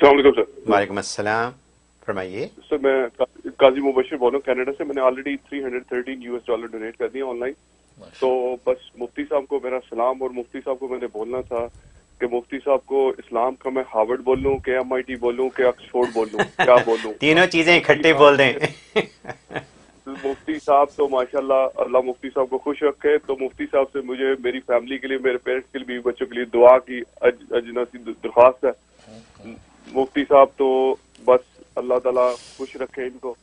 Sir वालेकुम असलम फरमाइए sir मैं काजी मुबशर बोल रहा हूँ कनाडा से मैंने ऑलरेडी 313 यूएस डॉलर डोनेट कर दिया ऑनलाइन तो बस मुफ्ती साहब को मेरा सलाम और मुफ्ती साहब को मैंने बोलना था कि मुफ्ती साहब को इस्लाम का मैं हार्वर्ड बोलूँ के एम आई टी बोलूँ के ऑक्सफोर्ड लूँ क्या बोलूँ तीनों चीजें इकट्ठे बोल दें मुफ्ती साहब तो माशाल्लाह अल्लाह मुफ्ती साहब को खुश रखे तो मुफ्ती साहब से मुझे मेरी फैमिली के लिए मेरे पेरेंट्स के लिए बच्चों के लिए दुआ की अजनसी दरख्वास्त है मुफ्ती साहब तो बस अल्लाह ताला खुश रखे इनको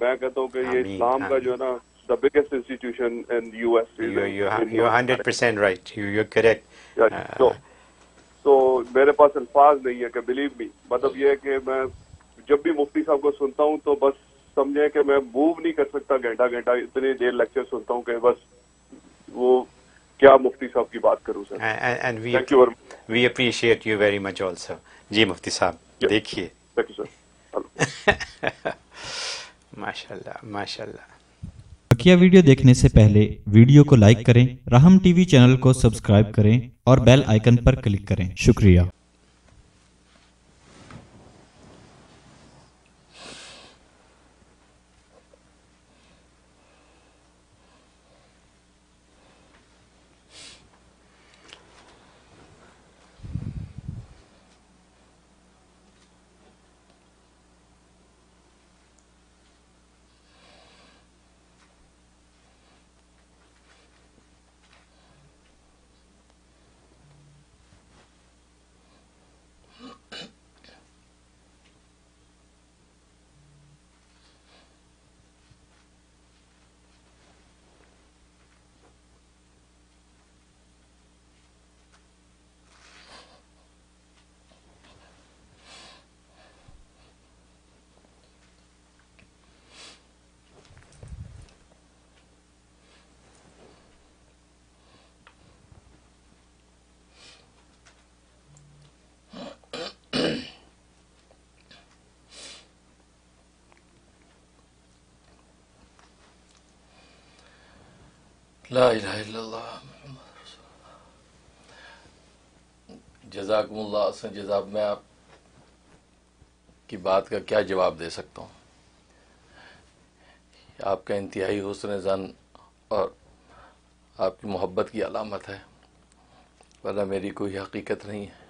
मैं कहता हूँ कि ये इस्लाम का जो है ना the biggest institution in the US. You, you, you're 100 percent uh, मेरे पास अल्फाज नहीं है कि बिलीव मी मतलब ये है कि मैं जब भी मुफ्ती साहब को सुनता हूँ तो बस समझे कि मैं मूव नहीं कर सकता घंटा घंटा इतनी देर लेक्चर सुनता हूँ कि बस वो क्या मुफ्ती साहब की बात करूं sir and we thank you we appreciate you very much also जी मुफ्ती साहब देखिए थैंक यू सर माशाल्लाह माशाल्लाह बकिया वीडियो देखने से पहले वीडियो को लाइक करें राहम टीवी चैनल को सब्सक्राइब करें और बेल आइकन पर क्लिक करें शुक्रिया ला इलाहा जजाकमुल्ला जजाब मैं आप की बात का क्या जवाब दे सकता हूँ आपका इंतहाई हुसन जन और आपकी मोहब्बत की अलामत है वरना मेरी कोई हकीकत नहीं है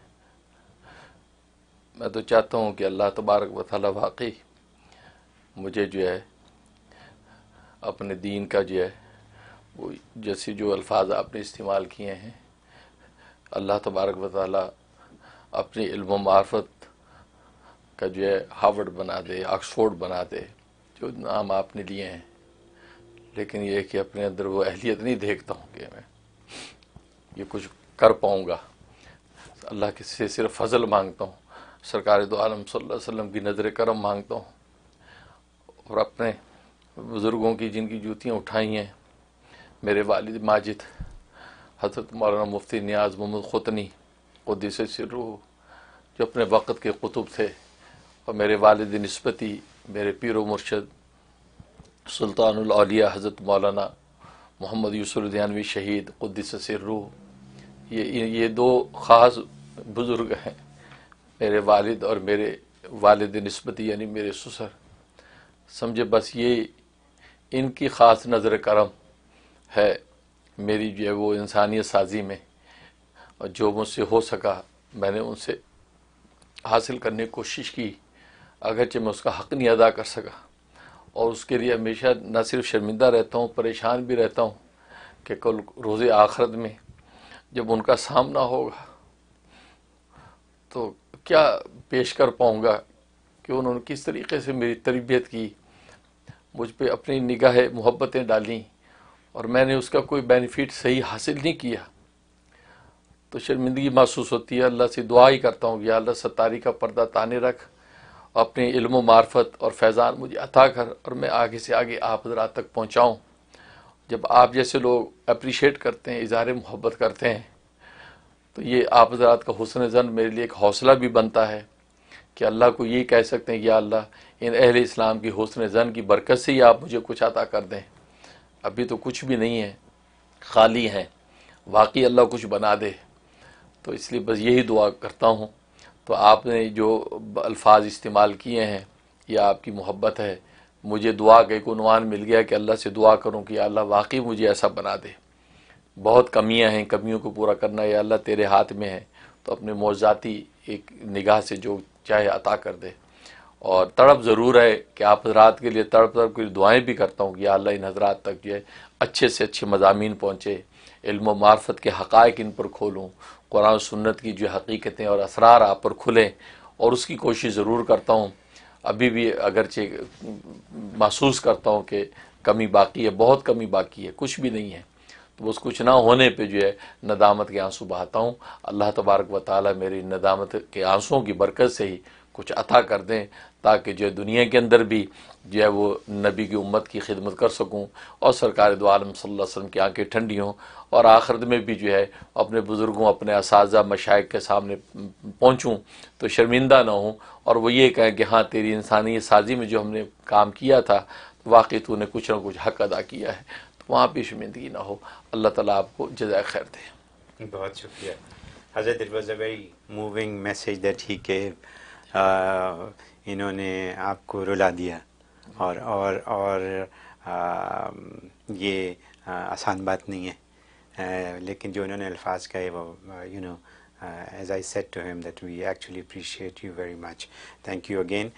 मैं तो चाहता हूँ कि अल्लाह तबारक वाली वाकई मुझे जो है अपने दीन का जो है वो जैसे जो अल्फाज आपने इस्तेमाल किए हैं अल्लाह तबारक व ताली अपनी इल्म मार्फत का जो है हार्वर्ड बना दे ऑक्सफोर्ड बना दे जो नाम आपने लिए हैं लेकिन ये कि अपने अंदर वो अहलियत नहीं देखता हूँ कि मैं ये कुछ कर पाऊँगा अल्लाह के से सिर्फ फजल मांगता हूँ सरकार दो आलम वसल्लम की नज़र करम मांगता हूँ और अपने बुज़ुर्गों की जिनकी जूतियाँ उठाई हैं मेरे वालिद माजिद हजरत मौलाना मुफ्ती नियाज मोहम्मद ख़ुतनी खुदी से जो अपने वक़्त के कुतुब थे और मेरे वालद नस्बती मेरे पीर मुर्शद सुल्तानौलिया हज़रत मौलाना मोहम्मद यूसुफानवी शहीद खुदी से सिर्रू ये ये दो ख़ास बुज़ुर्ग हैं मेरे वालिद और मेरे वालद नस्बती यानी मेरे ससुर समझे बस ये इनकी ख़ास नज़र करम है मेरी जो है वो इंसानियत साजी में और जो मुझसे हो सका मैंने उनसे हासिल करने की कोशिश की अगरचे मैं उसका हक़ नहीं अदा कर सका और उसके लिए हमेशा न सिर्फ शर्मिंदा रहता हूँ परेशान भी रहता हूँ कि कल रोज़ आखरत में जब उनका सामना होगा तो क्या पेश कर पाऊँगा कि उन्होंने किस तरीके से मेरी तरबियत की मुझ पर अपनी निगाहें मोहब्बतें डाली और मैंने उसका कोई बेनिफिट सही हासिल नहीं किया तो शर्मिंदगी महसूस होती है अल्लाह से दुआ ही करता हूँ कि अल्लाह सतारी का पर्दा ताने रख अपने इल्म मार्फत और फैज़ान मुझे अता कर और मैं आगे से आगे आप हजरात तक पहुँचाऊँ जब आप जैसे लोग अप्रिशिएट करते हैं इज़हार मोहब्बत करते हैं तो ये आप हजरात का हसन जन मेरे लिए एक हौसला भी बनता है कि अल्लाह को ये कह सकते हैं कि अल्लाह इन अहल इस्लाम की हुसन जन की बरकत से ही आप मुझे कुछ अता कर दें अभी तो कुछ भी नहीं है खाली हैं वाकई अल्लाह कुछ बना दे तो इसलिए बस यही दुआ करता हूँ तो आपने जो अल्फाज इस्तेमाल किए हैं या आपकी मोहब्बत है मुझे दुआ का एक उनवान मिल गया कि अल्लाह से दुआ करूँ कि अल्लाह वाकई मुझे ऐसा बना दे बहुत कमियाँ हैं कमियों को पूरा करना या अल्लाह तेरे हाथ में है तो अपने मौजाती एक निगाह से जो चाहे अता कर दे और तड़प ज़रूर है कि आप हजरात के लिए तड़प तड़प कुछ दुआएं दुआएँ भी करता हूँ कि अल्लाह इन हजरात तक जो है अच्छे से अच्छे मजामी पहुँचे इल्म मार्फत के हक़ इन पर खोलूँ कुरान सुन्नत की जो हकीकतें और असरार आप पर खुलें और उसकी कोशिश ज़रूर करता हूँ अभी भी अगरचे महसूस करता हूँ कि कमी बाकी है बहुत कमी बाकी है कुछ भी नहीं है तो बस कुछ ना होने पे जो है नदामत के आंसू बहाता हूँ अल्लाह तबारक व ताली मेरी नदामत के आंसुओं की बरकत से ही कुछ अता कर दें ताकि जो दुनिया के अंदर भी जो है वो नबी की उम्मत की खिदमत कर सकूँ और सरकार दो आलम की आंखें ठंडी हों और आखिरत में भी जो है अपने बुज़ुर्गों अपने इस मशाइ के सामने पहुँचूँ तो शर्मिंदा ना हों और वो ये कहें कि हाँ तेरी इंसानी साजी में जो हमने काम किया था तो वाकई तो उन्हें कुछ ना कुछ हक अदा किया है तो वहाँ पर शर्मिंदगी ना हो अल्लाह ताली आपको जजाय खैर दें बहुत शुक्रिया हज़रत very moving message that he gave इन्होंने आपको रुला दिया और और और आ, ये आसान बात नहीं है आ, लेकिन जो उन्होंने अल्फाज कहे वो you know as I said to him that we actually appreciate you very much thank you again